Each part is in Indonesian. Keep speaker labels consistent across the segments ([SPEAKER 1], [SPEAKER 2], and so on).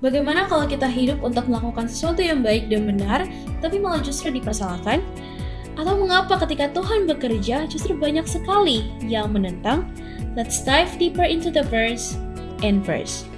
[SPEAKER 1] Bagaimana kalau kita hidup untuk melakukan sesuatu yang baik dan benar, tapi malah justru dipersalahkan? Atau mengapa ketika Tuhan bekerja justru banyak sekali yang menentang? Let's dive deeper into the verse and verse.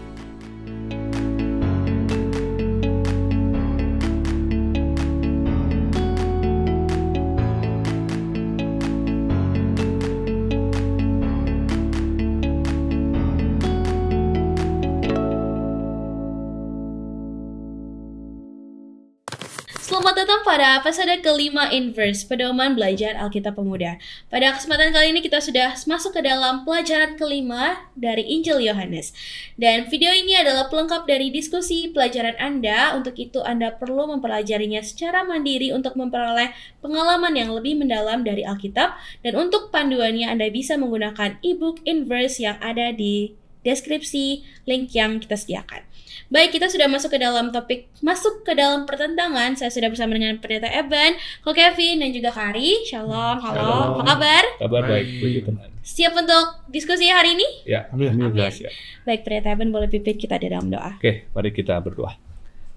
[SPEAKER 1] pada episode kelima Inverse, pedoman belajar Alkitab Pemuda. Pada kesempatan kali ini kita sudah masuk ke dalam pelajaran kelima dari Injil Yohanes. Dan video ini adalah pelengkap dari diskusi pelajaran Anda, untuk itu Anda perlu mempelajarinya secara mandiri untuk memperoleh pengalaman yang lebih mendalam dari Alkitab. Dan untuk panduannya Anda bisa menggunakan e-book Inverse yang ada di deskripsi link yang kita sediakan. Baik, kita sudah masuk ke dalam topik masuk ke dalam pertentangan. Saya sudah bersama dengan Pendeta Evan, Ko Kevin dan juga Kari. Shalom, halo. Shalom. Apa kabar?
[SPEAKER 2] Kabar baik, puji Tuhan.
[SPEAKER 1] Siap untuk diskusi hari ini?
[SPEAKER 2] Ya, amin. amin. amin. Ya.
[SPEAKER 1] Baik, Pendeta Evan boleh pimpin kita di dalam doa.
[SPEAKER 2] Oke, mari kita berdoa.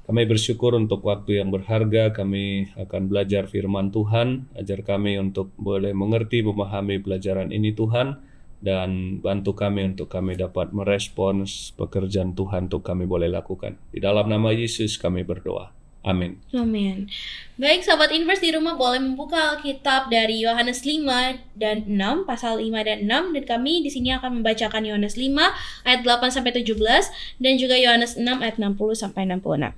[SPEAKER 2] Kami bersyukur untuk waktu yang berharga. Kami akan belajar firman Tuhan. Ajar kami untuk boleh mengerti, memahami pelajaran ini Tuhan dan bantu kami untuk kami dapat merespons pekerjaan Tuhan untuk kami boleh lakukan. Di dalam nama Yesus kami berdoa. Amin.
[SPEAKER 1] Amin. Baik sahabat invers di rumah boleh membuka Alkitab dari Yohanes 5 dan 6, pasal 5 dan 6 dan kami di sini akan membacakan Yohanes 5 ayat 8 sampai 17 dan juga Yohanes 6 ayat 60 sampai 66.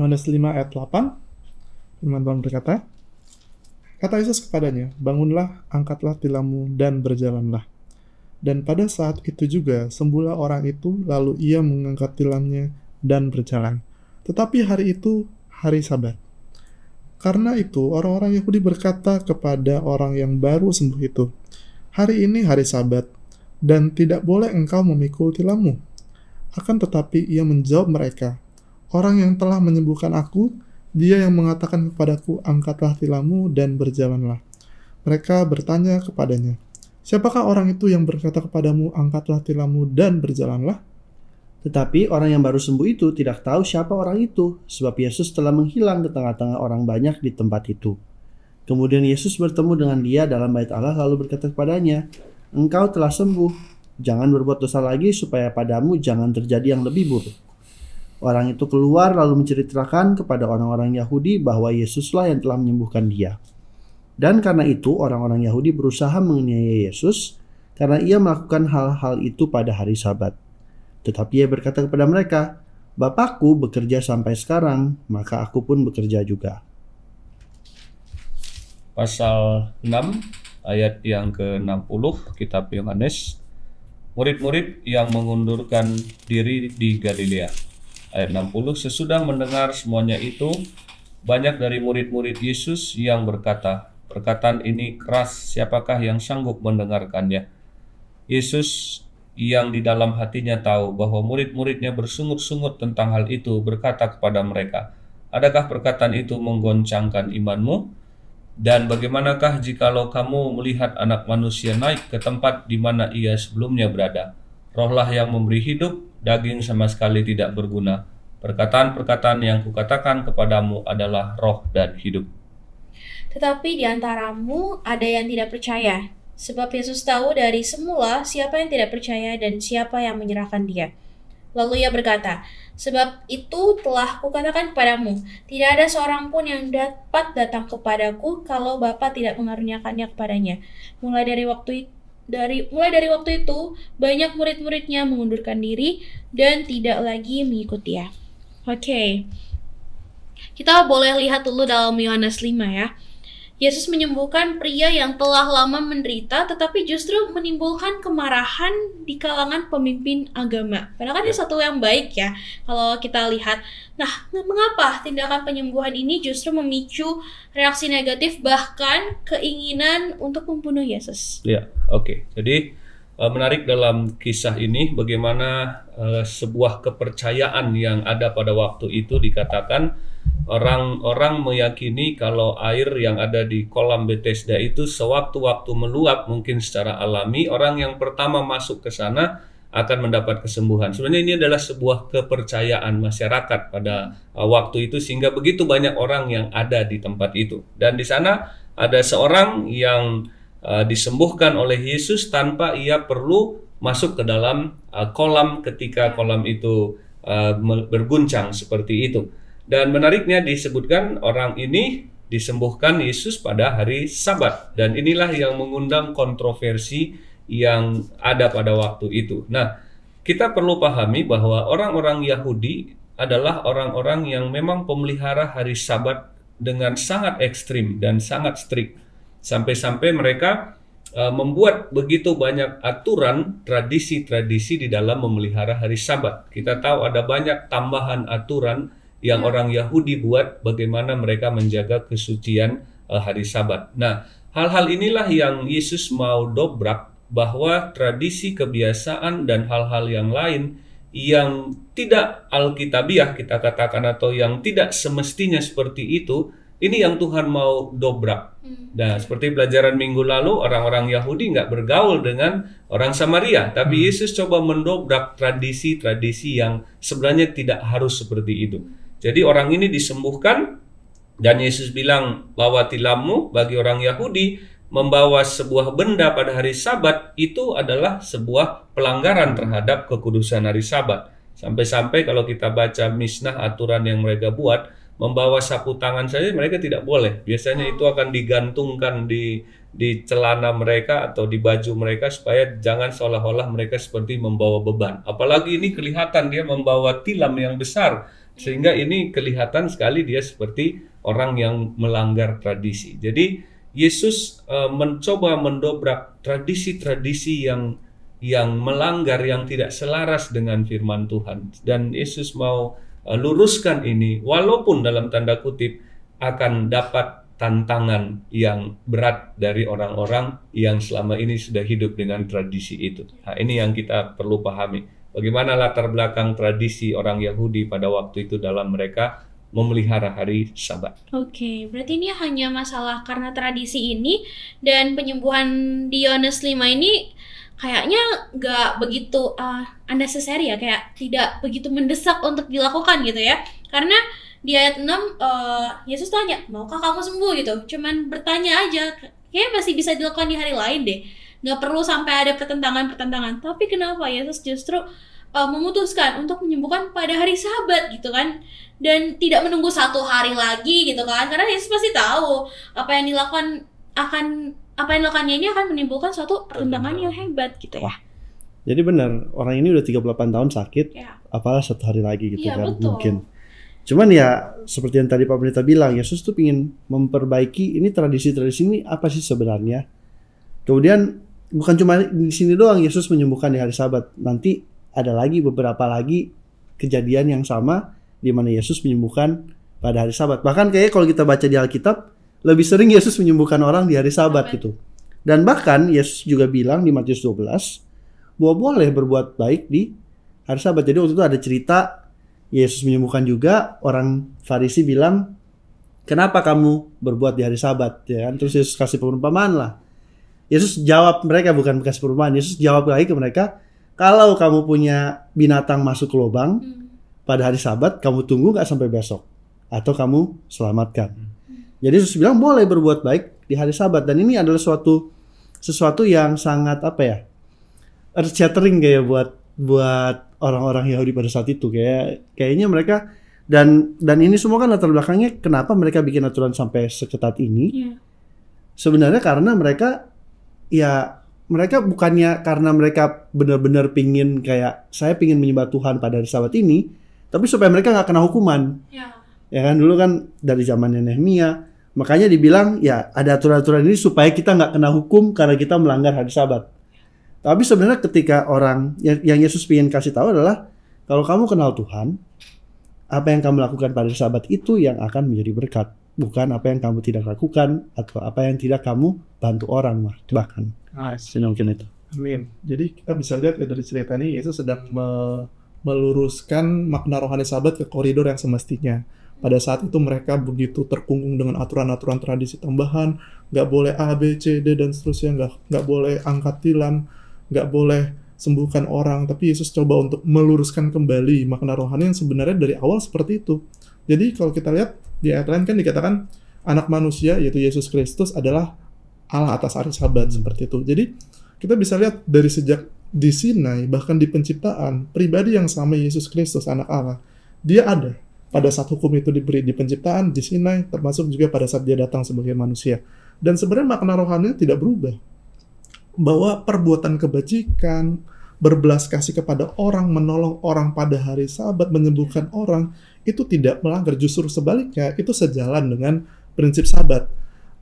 [SPEAKER 3] Yohanes 5 ayat 8 Firman Tuhan berkata, Kata Yesus kepadanya, bangunlah, angkatlah tilammu, dan berjalanlah. Dan pada saat itu juga sembuhlah orang itu, lalu ia mengangkat tilamnya dan berjalan. Tetapi hari itu hari sabat. Karena itu orang-orang Yahudi berkata kepada orang yang baru sembuh itu, Hari ini hari sabat, dan tidak boleh engkau memikul tilammu. Akan tetapi ia menjawab mereka, Orang yang telah menyembuhkan aku dia yang mengatakan kepadaku, angkatlah tilammu dan berjalanlah. Mereka bertanya kepadanya, siapakah orang itu yang berkata kepadamu, angkatlah tilammu dan
[SPEAKER 4] berjalanlah? Tetapi orang yang baru sembuh itu tidak tahu siapa orang itu, sebab Yesus telah menghilang di tengah-tengah orang banyak di tempat itu. Kemudian Yesus bertemu dengan dia dalam bait Allah lalu berkata kepadanya, Engkau telah sembuh, jangan berbuat dosa lagi supaya padamu jangan terjadi yang lebih buruk. Orang itu keluar lalu menceritakan kepada orang-orang Yahudi bahwa Yesuslah yang telah menyembuhkan dia. Dan karena itu orang-orang Yahudi berusaha menganiaya Yesus karena ia melakukan hal-hal itu pada hari sabat. Tetapi ia berkata kepada mereka, Bapakku bekerja sampai sekarang, maka aku pun bekerja juga.
[SPEAKER 2] Pasal 6 ayat yang ke-60 kitab Yohanes murid-murid yang mengundurkan diri di Galilea ayat 60 sesudah mendengar semuanya itu banyak dari murid-murid Yesus yang berkata perkataan ini keras siapakah yang sanggup mendengarkannya Yesus yang di dalam hatinya tahu bahwa murid-muridnya bersungut-sungut tentang hal itu berkata kepada mereka adakah perkataan itu menggoncangkan imanmu dan bagaimanakah jikalau kamu melihat anak manusia naik ke tempat di mana ia sebelumnya berada? Rohlah yang memberi hidup daging sama sekali tidak berguna. Perkataan-perkataan yang kukatakan kepadamu adalah roh dan hidup.
[SPEAKER 1] Tetapi di antaramu ada yang tidak percaya, sebab Yesus tahu dari semula siapa yang tidak percaya dan siapa yang menyerahkan dia. Lalu ia berkata, Sebab itu telah kukatakan kepadamu, tidak ada seorang pun yang dapat datang kepadaku kalau Bapa tidak mengaruniakannya kepadanya. Mulai dari waktu itu, dari mulai dari waktu itu, banyak murid-muridnya mengundurkan diri dan tidak lagi mengikuti ya. Oke. Okay. Kita boleh lihat dulu dalam Yohanes 5 ya. Yesus menyembuhkan pria yang telah lama menderita, tetapi justru menimbulkan kemarahan di kalangan pemimpin agama. Padahal kan ya. ini satu yang baik ya, kalau kita lihat. Nah, mengapa tindakan penyembuhan ini justru memicu reaksi negatif, bahkan keinginan untuk membunuh Yesus?
[SPEAKER 2] Ya, oke. Okay. Jadi eh, menarik dalam kisah ini bagaimana eh, sebuah kepercayaan yang ada pada waktu itu dikatakan Orang-orang meyakini kalau air yang ada di kolam Bethesda itu sewaktu-waktu meluap mungkin secara alami orang yang pertama masuk ke sana akan mendapat kesembuhan. Sebenarnya ini adalah sebuah kepercayaan masyarakat pada uh, waktu itu sehingga begitu banyak orang yang ada di tempat itu. Dan di sana ada seorang yang uh, disembuhkan oleh Yesus tanpa ia perlu masuk ke dalam uh, kolam ketika kolam itu uh, berguncang seperti itu. Dan menariknya disebutkan orang ini disembuhkan Yesus pada hari Sabat dan inilah yang mengundang kontroversi yang ada pada waktu itu. Nah, kita perlu pahami bahwa orang-orang Yahudi adalah orang-orang yang memang pemelihara hari Sabat dengan sangat ekstrim dan sangat strict sampai-sampai mereka e, membuat begitu banyak aturan, tradisi-tradisi di dalam memelihara hari Sabat. Kita tahu ada banyak tambahan aturan yang hmm. orang Yahudi buat bagaimana mereka menjaga kesucian uh, hari Sabat. Nah, hal-hal inilah yang Yesus mau dobrak bahwa tradisi kebiasaan dan hal-hal yang lain yang tidak alkitabiah kita katakan atau yang tidak semestinya seperti itu ini yang Tuhan mau dobrak. Hmm. Nah, seperti pelajaran minggu lalu, orang-orang Yahudi nggak bergaul dengan orang Samaria, tapi hmm. Yesus coba mendobrak tradisi-tradisi yang sebenarnya tidak harus seperti itu. Hmm. Jadi orang ini disembuhkan dan Yesus bilang bahwa tilammu bagi orang Yahudi membawa sebuah benda pada hari Sabat itu adalah sebuah pelanggaran terhadap kekudusan hari Sabat. Sampai-sampai kalau kita baca misnah aturan yang mereka buat membawa sapu tangan saja mereka tidak boleh. Biasanya itu hmm. akan digantungkan di di celana mereka atau di baju mereka supaya jangan seolah-olah mereka seperti membawa beban. Apalagi ini kelihatan dia membawa tilam yang besar Iya. Sehingga ini kelihatan sekali dia seperti orang yang melanggar tradisi. Jadi Yesus uh, mencoba mendobrak tradisi-tradisi yang yang melanggar yang tidak selaras dengan firman Tuhan dan Yesus mau uh, luruskan ini walaupun dalam tanda kutip akan dapat tantangan yang berat dari orang-orang yang selama ini sudah hidup dengan tradisi itu. Nah, ini yang kita perlu pahami bagaimana latar belakang tradisi orang Yahudi pada waktu itu dalam mereka memelihara hari Sabat. Oke,
[SPEAKER 1] okay, berarti ini hanya masalah karena tradisi ini dan penyembuhan Dionis lima ini kayaknya nggak begitu uh, unnecessary ya, kayak tidak begitu mendesak untuk dilakukan gitu ya. Karena di ayat 6 uh, Yesus tanya, "Maukah kamu sembuh?" gitu. Cuman bertanya aja. Kayaknya masih bisa dilakukan di hari lain deh nggak perlu sampai ada pertentangan-pertentangan tapi kenapa Yesus justru uh, memutuskan untuk menyembuhkan pada hari Sabat gitu kan dan tidak menunggu satu hari lagi gitu kan karena Yesus pasti tahu apa yang dilakukan akan apa yang dilakukannya ini akan menimbulkan suatu pertentangan yang hebat gitu
[SPEAKER 4] ya. Jadi benar, orang ini udah 38 tahun sakit, ya. apalah satu hari lagi gitu ya, kan betul. mungkin. Cuman ya seperti yang tadi Pak Pendeta bilang, Yesus tuh ingin memperbaiki ini tradisi-tradisi ini apa sih sebenarnya. Kemudian bukan cuma di sini doang Yesus menyembuhkan di hari Sabat. Nanti ada lagi beberapa lagi kejadian yang sama di mana Yesus menyembuhkan pada hari Sabat. Bahkan kayaknya kalau kita baca di Alkitab lebih sering Yesus menyembuhkan orang di hari Sabat gitu. Dan bahkan Yesus juga bilang di Matius 12 bahwa boleh berbuat baik di hari Sabat. Jadi waktu itu ada cerita Yesus menyembuhkan juga orang Farisi bilang kenapa kamu berbuat di hari Sabat ya kan? terus Yesus kasih perumpamaan lah Yesus jawab mereka bukan bekas perumahan. Yesus jawab lagi ke mereka, kalau kamu punya binatang masuk ke lubang hmm. pada hari Sabat, kamu tunggu nggak sampai besok atau kamu selamatkan. Hmm. Jadi Yesus bilang boleh berbuat baik di hari Sabat dan ini adalah suatu sesuatu yang sangat apa ya earth shattering kayak buat buat orang-orang Yahudi pada saat itu kayak kayaknya mereka dan dan ini semua kan latar belakangnya kenapa mereka bikin aturan sampai seketat ini yeah. sebenarnya karena mereka ya mereka bukannya karena mereka benar-benar pingin kayak saya pingin menyembah Tuhan pada hari Sabat ini, tapi supaya mereka nggak kena hukuman. Ya. ya kan dulu kan dari zamannya Nehemia, makanya dibilang ya ada aturan-aturan ini supaya kita nggak kena hukum karena kita melanggar hari Sabat. Ya. Tapi sebenarnya ketika orang ya, yang Yesus pingin kasih tahu adalah kalau kamu kenal Tuhan, apa yang kamu lakukan pada hari Sabat itu yang akan menjadi berkat bukan apa yang kamu tidak lakukan atau apa yang tidak kamu bantu orang mah bahkan nice. mungkin itu
[SPEAKER 3] amin jadi kita bisa lihat ya dari cerita ini Yesus sedang me meluruskan makna rohani sahabat ke koridor yang semestinya pada saat itu mereka begitu terkungkung dengan aturan-aturan tradisi tambahan nggak boleh A B C D dan seterusnya nggak nggak boleh angkat tilam nggak boleh sembuhkan orang tapi Yesus coba untuk meluruskan kembali makna rohani yang sebenarnya dari awal seperti itu jadi kalau kita lihat di ayat lain kan dikatakan anak manusia yaitu Yesus Kristus adalah Allah atas hari sabat seperti itu. Jadi kita bisa lihat dari sejak di Sinai bahkan di penciptaan pribadi yang sama Yesus Kristus anak Allah dia ada pada saat hukum itu diberi di penciptaan di Sinai termasuk juga pada saat dia datang sebagai manusia dan sebenarnya makna rohaninya tidak berubah bahwa perbuatan kebajikan berbelas kasih kepada orang, menolong orang pada hari sabat, menyembuhkan iya. orang, itu tidak melanggar. Justru sebaliknya, itu sejalan dengan prinsip sabat.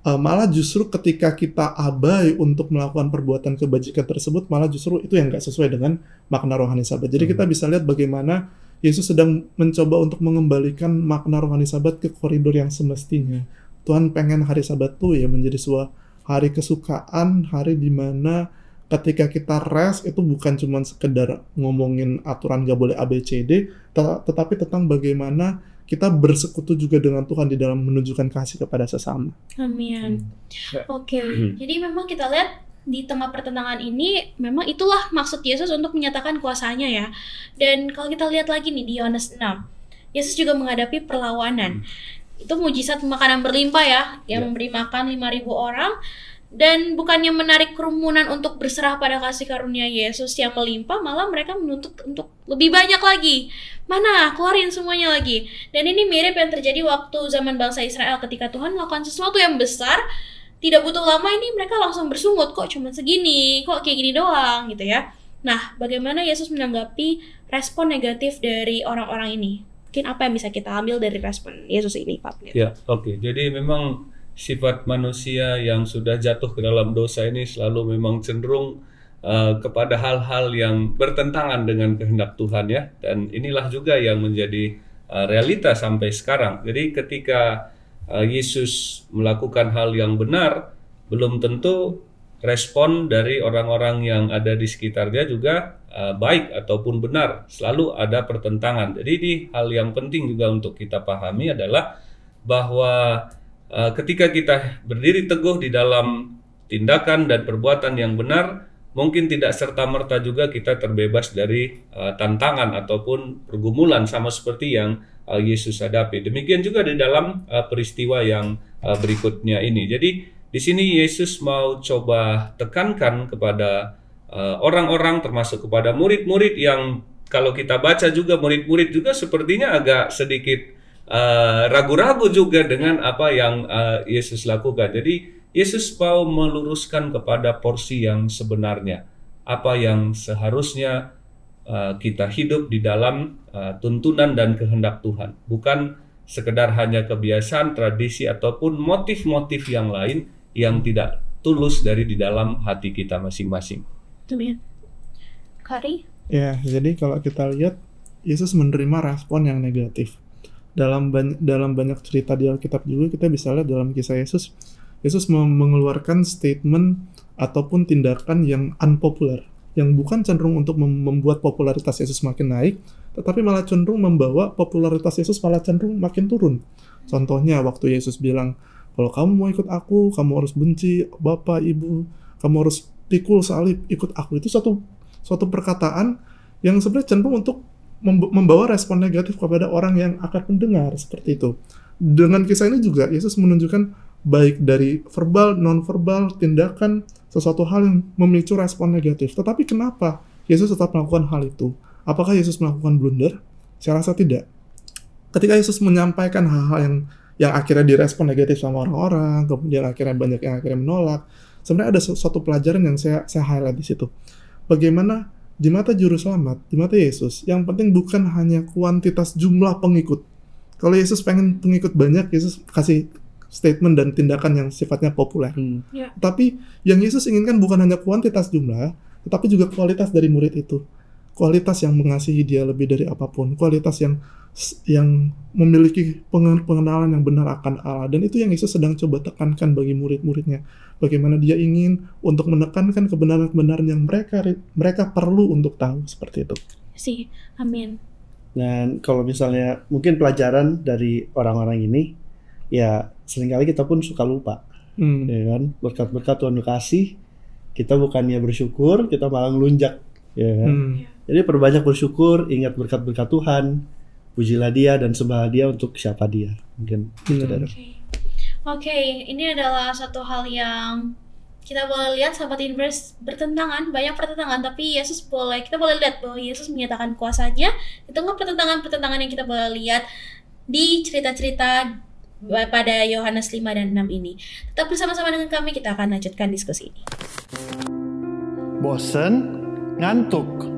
[SPEAKER 3] Uh, malah justru ketika kita abai untuk melakukan perbuatan kebajikan tersebut, malah justru itu yang nggak sesuai dengan makna rohani sabat. Jadi hmm. kita bisa lihat bagaimana Yesus sedang mencoba untuk mengembalikan makna rohani sabat ke koridor yang semestinya. Tuhan pengen hari sabat tuh ya menjadi sebuah hari kesukaan, hari dimana mana ketika kita rest itu bukan cuma sekedar ngomongin aturan gak boleh ABCD, tetapi tentang bagaimana kita bersekutu juga dengan Tuhan di dalam menunjukkan kasih kepada sesama.
[SPEAKER 1] Amin.
[SPEAKER 3] Hmm.
[SPEAKER 1] Oke, okay. Ya. jadi hmm. memang kita lihat di tengah pertentangan ini memang itulah maksud Yesus untuk menyatakan kuasanya ya. Dan kalau kita lihat lagi nih di Yohanes 6, Yesus juga menghadapi perlawanan. Hmm. Itu mujizat makanan berlimpah ya, yang yeah. memberi makan 5000 orang dan bukannya menarik kerumunan untuk berserah pada kasih karunia Yesus yang melimpah, malah mereka menuntut untuk lebih banyak lagi. Mana keluarin semuanya lagi. Dan ini mirip yang terjadi waktu zaman bangsa Israel ketika Tuhan melakukan sesuatu yang besar, tidak butuh lama ini mereka langsung bersungut kok cuma segini, kok kayak gini doang gitu ya. Nah, bagaimana Yesus menanggapi respon negatif dari orang-orang ini? Mungkin apa yang bisa kita ambil dari respon Yesus ini,
[SPEAKER 2] Pak? Ya, oke. Okay. Jadi memang sifat manusia yang sudah jatuh ke dalam dosa ini selalu memang cenderung uh, kepada hal-hal yang bertentangan dengan kehendak Tuhan ya dan inilah juga yang menjadi uh, realita sampai sekarang. Jadi ketika uh, Yesus melakukan hal yang benar belum tentu respon dari orang-orang yang ada di sekitarnya juga uh, baik ataupun benar. Selalu ada pertentangan. Jadi ini hal yang penting juga untuk kita pahami adalah bahwa Eh, ketika kita berdiri teguh di dalam tindakan dan perbuatan yang benar, mungkin tidak serta-merta juga kita terbebas dari uh, tantangan ataupun pergumulan sama seperti yang uh, Yesus hadapi. Demikian juga di dalam uh, peristiwa yang uh, berikutnya ini. Jadi di sini Yesus mau coba tekankan kepada orang-orang uh, orang -orang, termasuk kepada murid-murid yang kalau kita baca juga murid-murid juga sepertinya agak sedikit Eh, ragu-ragu uh, juga dengan apa yang uh, Yesus lakukan. Jadi Yesus mau meluruskan kepada porsi yang sebenarnya, apa yang seharusnya uh, kita hidup di dalam uh, tuntunan dan kehendak Tuhan, bukan sekedar hanya kebiasaan, tradisi ataupun motif-motif yang lain yang tidak tulus dari di dalam hati kita masing-masing.
[SPEAKER 1] Kari?
[SPEAKER 3] Ya, jadi kalau kita lihat Yesus menerima respon yang negatif dalam ban dalam banyak cerita di Alkitab juga kita bisa lihat dalam kisah Yesus Yesus mengeluarkan statement ataupun tindakan yang unpopular yang bukan cenderung untuk membuat popularitas Yesus makin naik tetapi malah cenderung membawa popularitas Yesus malah cenderung makin turun contohnya waktu Yesus bilang kalau kamu mau ikut aku kamu harus benci bapak ibu kamu harus pikul salib ikut aku itu suatu suatu perkataan yang sebenarnya cenderung untuk membawa respon negatif kepada orang yang akan mendengar seperti itu. Dengan kisah ini juga Yesus menunjukkan baik dari verbal, nonverbal, tindakan sesuatu hal yang memicu respon negatif. Tetapi kenapa Yesus tetap melakukan hal itu? Apakah Yesus melakukan blunder? Saya rasa tidak. Ketika Yesus menyampaikan hal-hal yang yang akhirnya direspon negatif sama orang-orang, kemudian akhirnya banyak yang akhirnya menolak. Sebenarnya ada suatu pelajaran yang saya saya highlight di situ. Bagaimana di mata juru selamat, di mata Yesus, yang penting bukan hanya kuantitas jumlah pengikut. Kalau Yesus pengen pengikut banyak, Yesus kasih statement dan tindakan yang sifatnya populer. Hmm. Yeah. Tapi yang Yesus inginkan bukan hanya kuantitas jumlah, tetapi juga kualitas dari murid itu. Kualitas yang mengasihi dia lebih dari apapun, kualitas yang yang memiliki pengenalan yang benar akan Allah dan itu yang Yesus sedang coba tekankan bagi murid-muridnya bagaimana dia ingin untuk menekankan kebenaran-kebenaran yang mereka mereka perlu untuk tahu seperti itu
[SPEAKER 1] si amin
[SPEAKER 4] dan kalau misalnya mungkin pelajaran dari orang-orang ini ya seringkali kita pun suka lupa hmm. ya kan berkat-berkat Tuhan kasih kita bukannya bersyukur kita malah ngelunjak ya kan hmm. jadi perbanyak bersyukur ingat berkat-berkat Tuhan pujilah dia dan sembah dia untuk siapa dia mungkin hmm. itu Oke, okay.
[SPEAKER 1] okay. ini adalah satu hal yang kita boleh lihat sahabat inverse bertentangan banyak pertentangan tapi Yesus boleh kita boleh lihat bahwa Yesus menyatakan kuasanya itu tengah pertentangan-pertentangan yang kita boleh lihat di cerita-cerita pada Yohanes 5 dan 6 ini. Tetap bersama-sama dengan kami kita akan lanjutkan diskusi ini.
[SPEAKER 4] Bosen, ngantuk,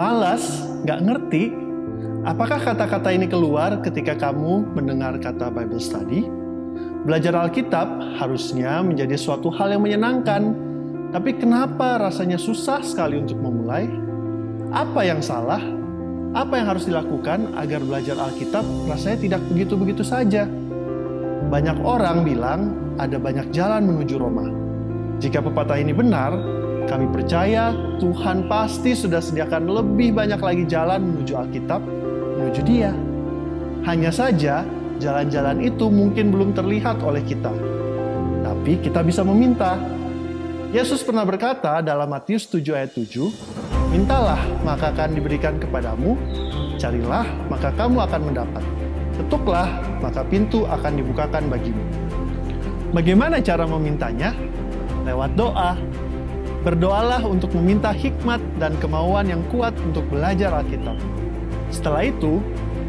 [SPEAKER 1] malas,
[SPEAKER 4] nggak ngerti, Apakah kata-kata ini keluar ketika kamu mendengar kata Bible study? Belajar Alkitab harusnya menjadi suatu hal yang menyenangkan, tapi kenapa rasanya susah sekali untuk memulai? Apa yang salah? Apa yang harus dilakukan agar belajar Alkitab rasanya tidak begitu-begitu saja? Banyak orang bilang ada banyak jalan menuju Roma. Jika pepatah ini benar, kami percaya Tuhan pasti sudah sediakan lebih banyak lagi jalan menuju Alkitab menuju Dia. Hanya saja, jalan-jalan itu mungkin belum terlihat oleh kita, tapi kita bisa meminta. Yesus pernah berkata dalam Matius 7 ayat 7, Mintalah, maka akan diberikan kepadamu. Carilah, maka kamu akan mendapat. Ketuklah, maka pintu akan dibukakan bagimu. Bagaimana cara memintanya? Lewat doa. Berdoalah untuk meminta hikmat dan kemauan yang kuat untuk belajar Alkitab. Setelah itu,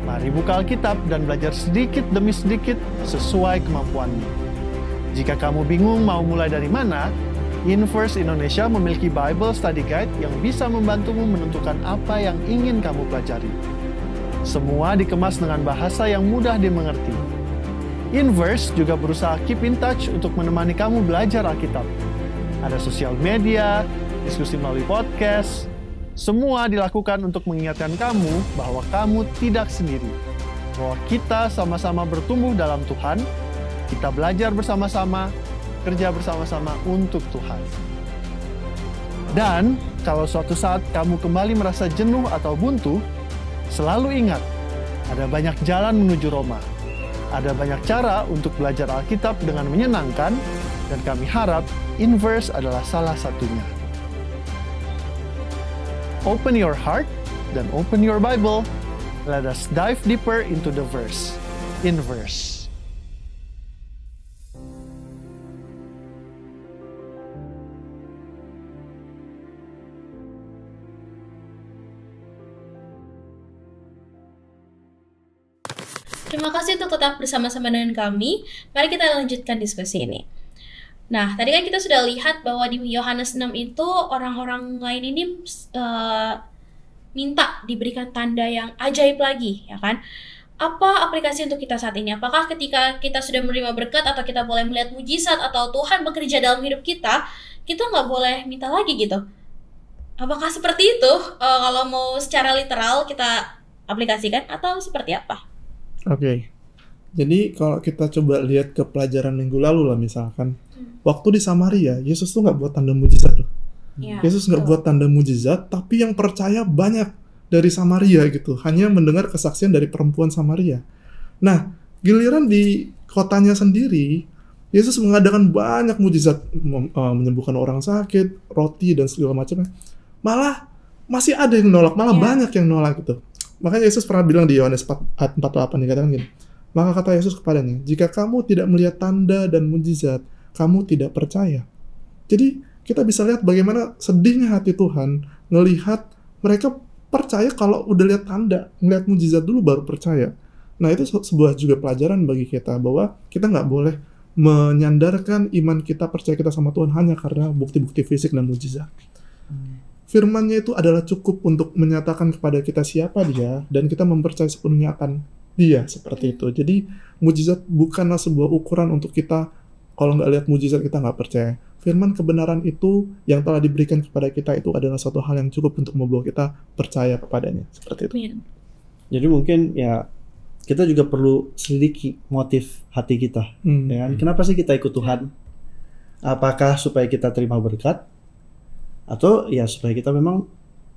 [SPEAKER 4] mari buka Alkitab dan belajar sedikit demi sedikit sesuai kemampuanmu. Jika kamu bingung mau mulai dari mana, Inverse Indonesia memiliki Bible Study Guide yang bisa membantumu menentukan apa yang ingin kamu pelajari. Semua dikemas dengan bahasa yang mudah dimengerti. Inverse juga berusaha keep in touch untuk menemani kamu belajar Alkitab. Ada sosial media, diskusi melalui podcast, semua dilakukan untuk mengingatkan kamu bahwa kamu tidak sendiri, bahwa kita sama-sama bertumbuh dalam Tuhan, kita belajar bersama-sama, kerja bersama-sama untuk Tuhan. Dan kalau suatu saat kamu kembali merasa jenuh atau buntu, selalu ingat ada banyak jalan menuju Roma. Ada banyak cara untuk belajar Alkitab dengan menyenangkan, dan kami harap Inverse adalah salah satunya. Open your heart, then open your Bible. Let us dive deeper into the verse. In verse.
[SPEAKER 1] Terima kasih untuk tetap bersama-sama dengan kami. Mari kita lanjutkan diskusi ini. Nah, tadi kan kita sudah lihat bahwa di Yohanes 6 itu orang-orang lain ini uh, minta diberikan tanda yang ajaib lagi, ya kan? Apa aplikasi untuk kita saat ini? Apakah ketika kita sudah menerima berkat atau kita boleh melihat mujizat atau Tuhan bekerja dalam hidup kita, kita nggak boleh minta lagi gitu? Apakah seperti itu? Uh, kalau mau secara literal kita aplikasikan atau seperti apa?
[SPEAKER 3] Oke. Okay. Jadi kalau kita coba lihat ke pelajaran minggu lalu lah misalkan, Hmm. Waktu di Samaria, Yesus tuh nggak buat tanda mujizat loh. Ya, Yesus nggak buat tanda mujizat, tapi yang percaya banyak dari Samaria gitu. Hanya mendengar kesaksian dari perempuan Samaria. Nah, giliran di kotanya sendiri, Yesus mengadakan banyak mujizat eh, menyembuhkan orang sakit, roti dan segala macamnya. Malah masih ada yang nolak, malah yeah. banyak yang nolak gitu. Makanya Yesus pernah bilang di Yohanes 4, 48 dikatakan gini, maka kata Yesus kepadanya, jika kamu tidak melihat tanda dan mujizat, kamu tidak percaya. Jadi kita bisa lihat bagaimana sedihnya hati Tuhan melihat mereka percaya kalau udah lihat tanda, melihat mujizat dulu baru percaya. Nah itu sebuah juga pelajaran bagi kita bahwa kita nggak boleh menyandarkan iman kita percaya kita sama Tuhan hanya karena bukti-bukti fisik dan mujizat. Firmannya itu adalah cukup untuk menyatakan kepada kita siapa dia dan kita mempercayai sepenuhnya akan dia seperti itu. Jadi mujizat bukanlah sebuah ukuran untuk kita kalau nggak lihat mujizat kita nggak percaya. Firman kebenaran itu yang telah diberikan kepada kita itu adalah satu hal yang cukup untuk membawa kita percaya kepadanya. Seperti
[SPEAKER 1] itu.
[SPEAKER 4] Jadi mungkin ya kita juga perlu selidiki motif hati kita. Hmm. Ya kan? Kenapa sih kita ikut Tuhan? Apakah supaya kita terima berkat? Atau ya supaya kita memang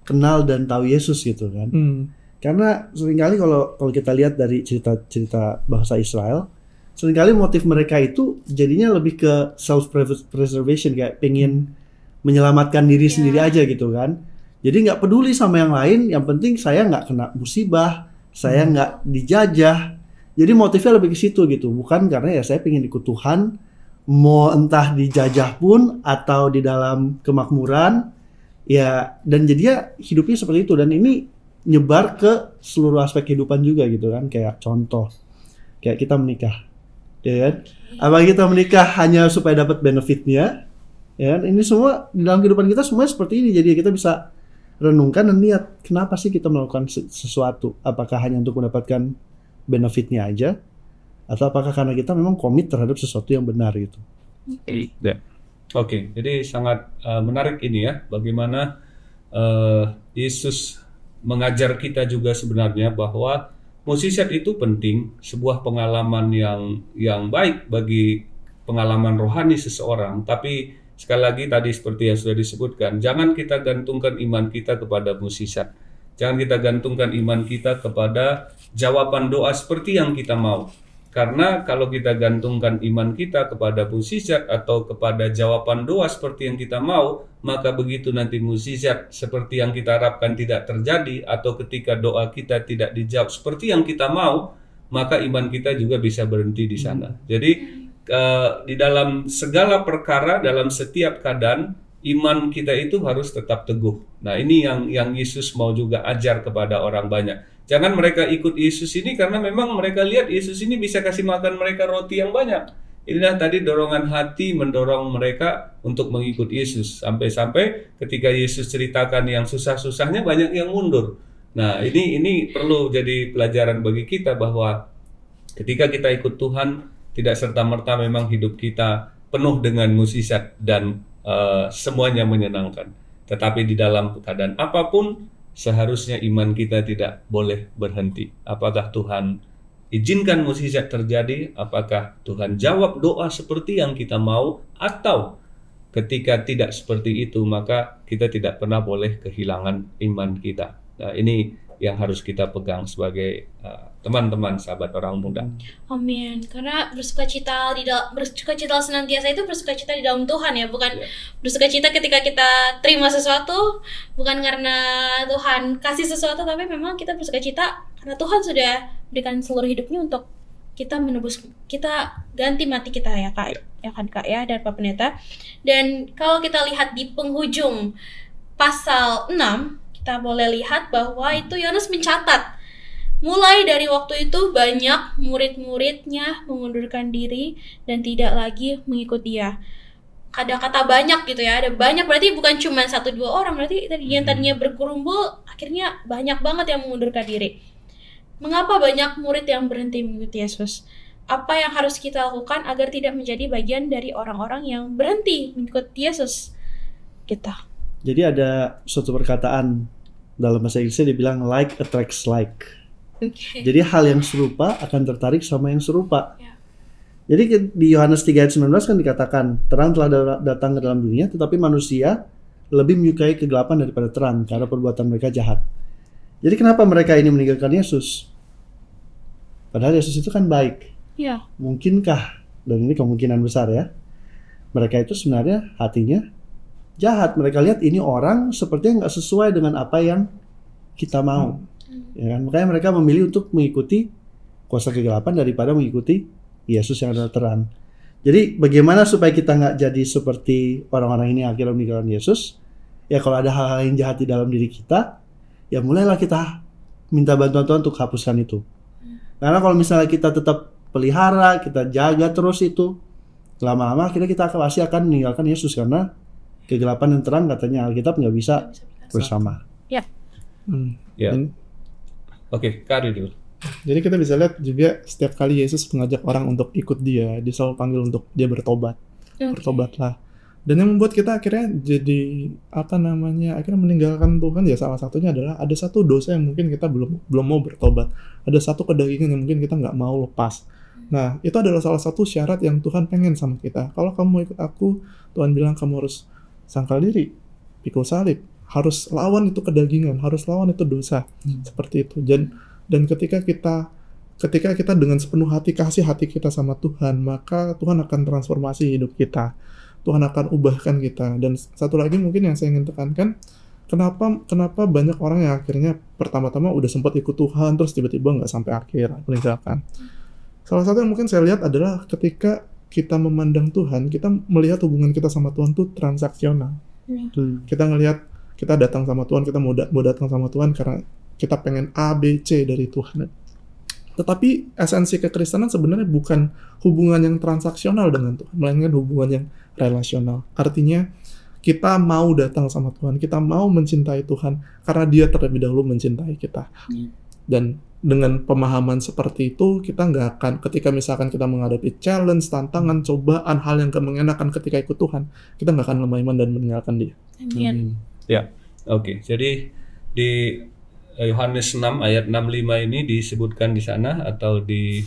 [SPEAKER 4] kenal dan tahu Yesus gitu kan? Hmm. Karena seringkali kalau kalau kita lihat dari cerita-cerita bahasa Israel, seringkali motif mereka itu jadinya lebih ke self preservation kayak pengen menyelamatkan diri yeah. sendiri aja gitu kan jadi nggak peduli sama yang lain yang penting saya nggak kena musibah saya hmm. nggak hmm. dijajah jadi motifnya lebih ke situ gitu bukan karena ya saya pengen ikut Tuhan mau entah dijajah pun atau di dalam kemakmuran ya dan jadinya hidupnya seperti itu dan ini nyebar ke seluruh aspek kehidupan juga gitu kan kayak contoh kayak kita menikah ya kan? Apa kita menikah hanya supaya dapat benefitnya? Ya kan? Ini semua dalam kehidupan kita semua seperti ini. Jadi kita bisa renungkan dan lihat kenapa sih kita melakukan sesuatu? Apakah hanya untuk mendapatkan benefitnya aja? Atau apakah karena kita memang komit terhadap sesuatu yang benar itu?
[SPEAKER 2] Oke, ya. okay. jadi sangat uh, menarik ini ya, bagaimana uh, Yesus mengajar kita juga sebenarnya bahwa Musisat itu penting, sebuah pengalaman yang yang baik bagi pengalaman rohani seseorang, tapi sekali lagi tadi seperti yang sudah disebutkan, jangan kita gantungkan iman kita kepada musisat. Jangan kita gantungkan iman kita kepada jawaban doa seperti yang kita mau. Karena kalau kita gantungkan iman kita kepada musisat atau kepada jawaban doa seperti yang kita mau, maka begitu nanti musisat seperti yang kita harapkan tidak terjadi atau ketika doa kita tidak dijawab seperti yang kita mau, maka iman kita juga bisa berhenti di sana. Hmm. Jadi eh, di dalam segala perkara, dalam setiap keadaan, iman kita itu harus tetap teguh. Nah, ini yang yang Yesus mau juga ajar kepada orang banyak. Jangan mereka ikut Yesus ini karena memang mereka lihat Yesus ini bisa kasih makan mereka roti yang banyak. Inilah tadi dorongan hati mendorong mereka untuk mengikut Yesus. Sampai-sampai ketika Yesus ceritakan yang susah-susahnya banyak yang mundur. Nah, ini ini perlu jadi pelajaran bagi kita bahwa ketika kita ikut Tuhan tidak serta-merta memang hidup kita penuh dengan musisat dan Eh, semuanya menyenangkan. Tetapi di dalam keadaan apapun, seharusnya iman kita tidak boleh berhenti. Apakah Tuhan izinkan musisat terjadi? Apakah Tuhan jawab doa seperti yang kita mau? Atau ketika tidak seperti itu, maka kita tidak pernah boleh kehilangan iman kita. Nah, ini yang harus kita pegang sebagai eh, teman-teman uh, sahabat orang muda.
[SPEAKER 1] Amin. Karena bersukacita di dalam bersukacita senantiasa itu bersuka cita di dalam Tuhan ya, bukan yeah. Ya. cita ketika kita terima sesuatu bukan karena Tuhan kasih sesuatu tapi memang kita bersuka cita karena Tuhan sudah berikan seluruh hidupnya untuk kita menebus kita ganti mati kita ya kak ya, ya kan kak ya dan pak pendeta dan kalau kita lihat di penghujung pasal 6 kita boleh lihat bahwa itu Yohanes mencatat Mulai dari waktu itu banyak murid-muridnya mengundurkan diri dan tidak lagi mengikuti dia. Ada kata banyak gitu ya, ada banyak berarti bukan cuma satu dua orang, berarti yang hmm. tadinya bergerumbul akhirnya banyak banget yang mengundurkan diri. Mengapa banyak murid yang berhenti mengikuti Yesus? Apa yang harus kita lakukan agar tidak menjadi bagian dari orang-orang yang berhenti mengikuti Yesus? Kita.
[SPEAKER 4] Gitu. Jadi ada suatu perkataan dalam bahasa Inggrisnya dibilang like attracts like. Okay. Jadi hal yang serupa akan tertarik sama yang serupa. Yeah. Jadi di Yohanes 3 ayat 19 kan dikatakan terang telah datang ke dalam dunia tetapi manusia lebih menyukai kegelapan daripada terang karena perbuatan mereka jahat. Jadi kenapa mereka ini meninggalkan Yesus? Padahal Yesus itu kan baik. Yeah. Mungkinkah dan ini kemungkinan besar ya. Mereka itu sebenarnya hatinya jahat. Mereka lihat ini orang sepertinya nggak sesuai dengan apa yang kita mau. Hmm. Ya kan? Makanya mereka memilih untuk mengikuti kuasa kegelapan daripada mengikuti Yesus yang adalah terang. Jadi bagaimana supaya kita nggak jadi seperti orang-orang ini akhirnya meninggalkan Yesus? Ya kalau ada hal-hal yang jahat di dalam diri kita, ya mulailah kita minta bantuan Tuhan untuk hapuskan itu. Hmm. Karena kalau misalnya kita tetap pelihara, kita jaga terus itu, lama-lama akhirnya kita pasti akan meninggalkan Yesus karena kegelapan dan terang katanya Alkitab nggak bisa bersama.
[SPEAKER 1] Ya. Hmm. Ya.
[SPEAKER 2] Oke, okay, Kak dulu.
[SPEAKER 3] Jadi kita bisa lihat juga setiap kali Yesus mengajak orang untuk ikut dia, dia selalu panggil untuk dia bertobat. Okay. Bertobatlah. Dan yang membuat kita akhirnya jadi apa namanya? Akhirnya meninggalkan Tuhan ya salah satunya adalah ada satu dosa yang mungkin kita belum belum mau bertobat. Ada satu kedagingan yang mungkin kita nggak mau lepas. Nah, itu adalah salah satu syarat yang Tuhan pengen sama kita. Kalau kamu ikut aku, Tuhan bilang kamu harus sangkal diri, pikul salib, harus lawan itu kedagingan, harus lawan itu dosa. Hmm. Seperti itu. Dan dan ketika kita ketika kita dengan sepenuh hati kasih hati kita sama Tuhan, maka Tuhan akan transformasi hidup kita. Tuhan akan ubahkan kita. Dan satu lagi mungkin yang saya ingin tekankan, kenapa kenapa banyak orang yang akhirnya pertama-tama udah sempat ikut Tuhan terus tiba-tiba nggak sampai akhir meninggalkan. Salah satu yang mungkin saya lihat adalah ketika kita memandang Tuhan, kita melihat hubungan kita sama Tuhan tuh transaksional. Hmm. hmm. Kita ngelihat kita datang sama Tuhan, kita mau, da mau datang sama Tuhan karena kita pengen A, B, C dari Tuhan. Tetapi esensi kekristenan sebenarnya bukan hubungan yang transaksional dengan Tuhan, melainkan hubungan yang relasional. Artinya kita mau datang sama Tuhan, kita mau mencintai Tuhan karena Dia terlebih dahulu mencintai kita. Hmm. Dan dengan pemahaman seperti itu kita nggak akan ketika misalkan kita menghadapi challenge tantangan cobaan hal yang mengenakan ketika ikut Tuhan kita nggak akan lemah iman dan meninggalkan dia.
[SPEAKER 1] Amin. Hmm.
[SPEAKER 2] Ya, oke. Okay. Jadi di eh, Yohanes 6 ayat 65 ini disebutkan di sana atau di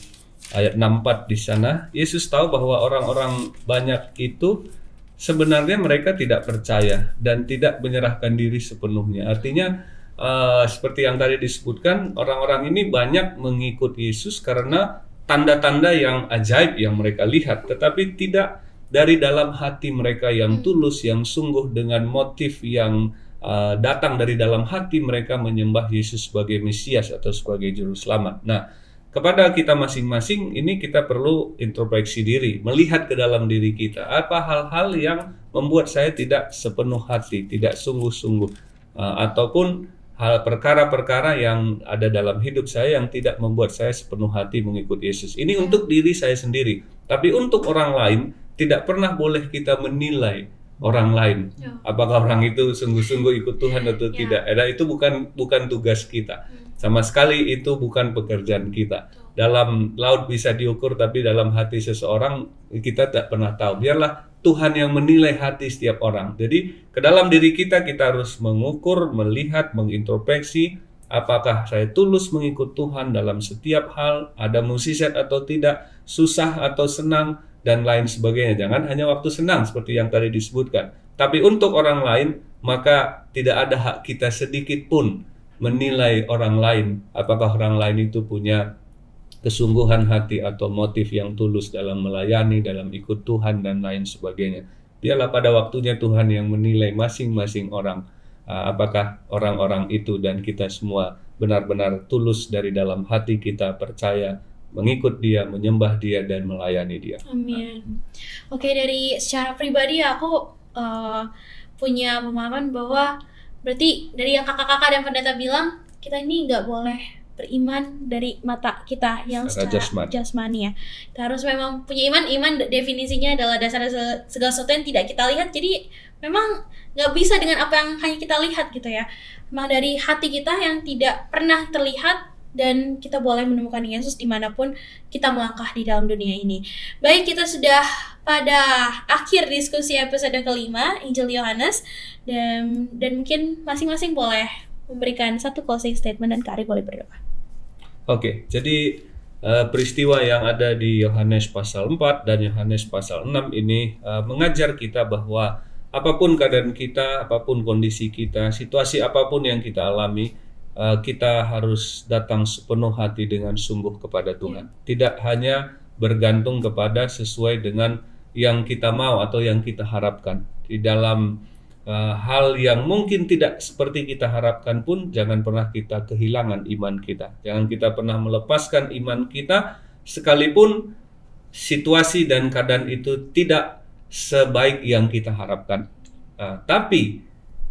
[SPEAKER 2] ayat 64 di sana Yesus tahu bahwa orang-orang banyak itu sebenarnya mereka tidak percaya dan tidak menyerahkan diri sepenuhnya. Artinya Eh, seperti yang tadi disebutkan orang-orang ini banyak mengikuti Yesus karena tanda-tanda yang ajaib yang mereka lihat tetapi tidak dari dalam hati mereka yang hmm. tulus yang sungguh dengan motif yang uh, datang dari dalam hati mereka menyembah Yesus sebagai Mesias atau sebagai juru selamat. Nah, kepada kita masing-masing ini kita perlu introspeksi diri, melihat ke dalam diri kita apa hal-hal yang membuat saya tidak sepenuh hati, tidak sungguh-sungguh uh, ataupun hal perkara-perkara yang ada dalam hidup saya yang tidak membuat saya sepenuh hati mengikuti Yesus. Ini hmm. untuk diri saya sendiri, tapi untuk orang lain tidak pernah boleh kita menilai orang lain. Ya. Apakah orang itu sungguh-sungguh ikut Tuhan ya. atau ya. tidak? Nah, itu bukan bukan tugas kita. Hmm. Sama sekali itu bukan pekerjaan kita dalam laut bisa diukur tapi dalam hati seseorang kita tidak pernah tahu. Biarlah Tuhan yang menilai hati setiap orang. Jadi ke dalam diri kita kita harus mengukur, melihat, mengintrospeksi apakah saya tulus mengikut Tuhan dalam setiap hal, ada musisat atau tidak, susah atau senang dan lain sebagainya. Jangan hanya waktu senang seperti yang tadi disebutkan. Tapi untuk orang lain maka tidak ada hak kita sedikit pun menilai orang lain apakah orang lain itu punya kesungguhan hati atau motif yang tulus dalam melayani, dalam ikut Tuhan dan lain sebagainya. Dialah pada waktunya Tuhan yang menilai masing-masing orang uh, apakah orang-orang itu dan kita semua benar-benar tulus dari dalam hati kita percaya mengikut dia, menyembah dia dan melayani dia.
[SPEAKER 1] Amin. Oke, dari secara pribadi aku uh, punya pemahaman bahwa berarti dari yang kakak-kakak dan pendeta bilang kita ini nggak boleh beriman dari mata kita yang secara, secara jasmani. jasmani ya. Kita harus memang punya iman. Iman definisinya adalah dasar segala sesuatu yang tidak kita lihat. Jadi memang nggak bisa dengan apa yang hanya kita lihat gitu ya. Memang dari hati kita yang tidak pernah terlihat dan kita boleh menemukan Yesus dimanapun kita melangkah di dalam dunia ini. Baik, kita sudah pada akhir diskusi episode kelima, Injil Yohanes, dan, dan mungkin masing-masing boleh memberikan satu closing statement dan Kari boleh berdoa.
[SPEAKER 2] Oke, jadi uh, peristiwa yang ada di Yohanes pasal 4 dan Yohanes pasal 6 ini uh, mengajar kita bahwa apapun keadaan kita, apapun kondisi kita, situasi apapun yang kita alami, uh, kita harus datang sepenuh hati dengan sungguh kepada Tuhan. Yeah. Tidak hanya bergantung kepada sesuai dengan yang kita mau atau yang kita harapkan. Di dalam Eh, hal yang mungkin tidak seperti kita harapkan pun jangan pernah kita kehilangan iman kita. Jangan kita pernah melepaskan iman kita sekalipun situasi dan keadaan itu tidak sebaik yang kita harapkan. Uh, tapi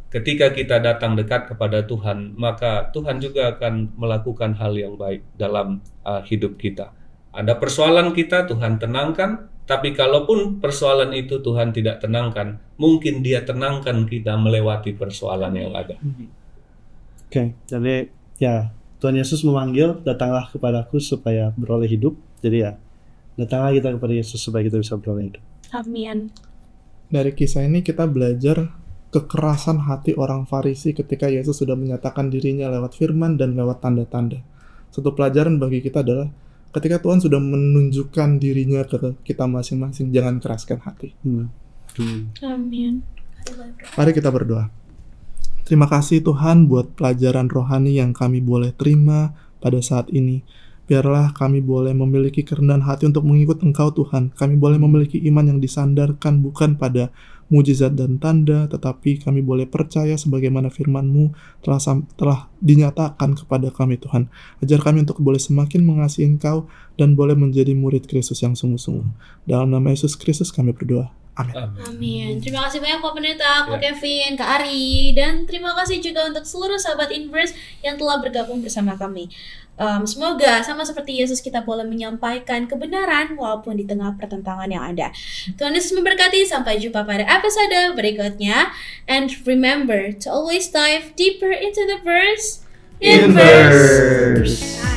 [SPEAKER 2] ketika kita datang dekat kepada Tuhan, maka Tuhan juga akan melakukan hal yang baik dalam uh, hidup kita. Ada persoalan kita, Tuhan tenangkan, tapi kalaupun persoalan itu Tuhan tidak tenangkan, mungkin dia tenangkan kita melewati persoalan yang ada. Oke,
[SPEAKER 4] okay. jadi ya Tuhan Yesus memanggil, datanglah kepadaku supaya beroleh hidup. Jadi ya, datanglah kita kepada Yesus supaya kita bisa beroleh hidup. Amin. Dari kisah ini kita belajar
[SPEAKER 3] kekerasan hati orang Farisi ketika Yesus sudah menyatakan dirinya lewat firman dan lewat tanda-tanda. Satu pelajaran bagi kita adalah ketika Tuhan sudah menunjukkan dirinya ke kita masing-masing, jangan keraskan hati.
[SPEAKER 4] Hmm
[SPEAKER 1] Hmm. Amin.
[SPEAKER 3] Mari kita berdoa. Terima kasih Tuhan buat pelajaran rohani yang kami boleh terima pada saat ini. Biarlah kami boleh memiliki kerendahan hati untuk mengikut Engkau Tuhan. Kami boleh memiliki iman yang disandarkan bukan pada mujizat dan tanda, tetapi kami boleh percaya sebagaimana firman-Mu telah, telah dinyatakan kepada kami Tuhan. Ajar kami untuk boleh semakin mengasihi Engkau dan boleh menjadi murid Kristus yang sungguh-sungguh. Dalam nama Yesus Kristus kami berdoa.
[SPEAKER 1] Amin. Amin. Terima kasih banyak Pak Pendeta, Pak yeah. Kevin, Kak Ari, dan terima kasih juga untuk seluruh sahabat Inverse yang telah bergabung bersama kami. Um, semoga sama seperti Yesus kita boleh menyampaikan kebenaran walaupun di tengah pertentangan yang ada. Tuhan Yesus memberkati. Sampai jumpa pada episode berikutnya. And remember to always dive deeper into the verse. Inverse. Inverse.